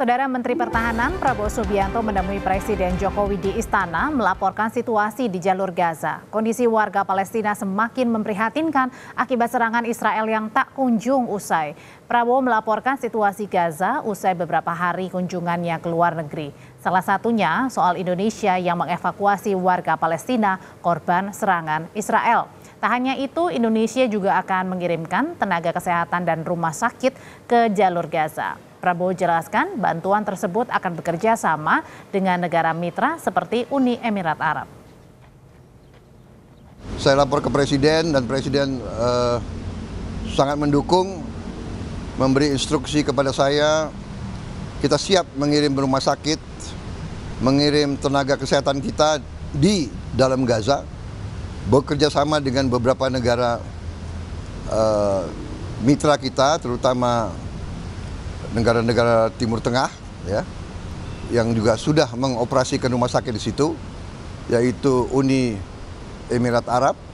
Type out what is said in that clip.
Saudara Menteri Pertahanan Prabowo Subianto menemui Presiden Jokowi di istana melaporkan situasi di jalur Gaza. Kondisi warga Palestina semakin memprihatinkan akibat serangan Israel yang tak kunjung usai. Prabowo melaporkan situasi Gaza usai beberapa hari kunjungannya ke luar negeri. Salah satunya soal Indonesia yang mengevakuasi warga Palestina korban serangan Israel. Tak hanya itu, Indonesia juga akan mengirimkan tenaga kesehatan dan rumah sakit ke jalur Gaza. Prabowo jelaskan bantuan tersebut akan bekerja sama dengan negara mitra seperti Uni Emirat Arab. Saya lapor ke Presiden dan Presiden eh, sangat mendukung, memberi instruksi kepada saya, kita siap mengirim rumah sakit, mengirim tenaga kesehatan kita di dalam Gaza, bekerja sama dengan beberapa negara eh, mitra kita, terutama negara-negara Timur Tengah ya yang juga sudah mengoperasikan rumah sakit di situ yaitu Uni Emirat Arab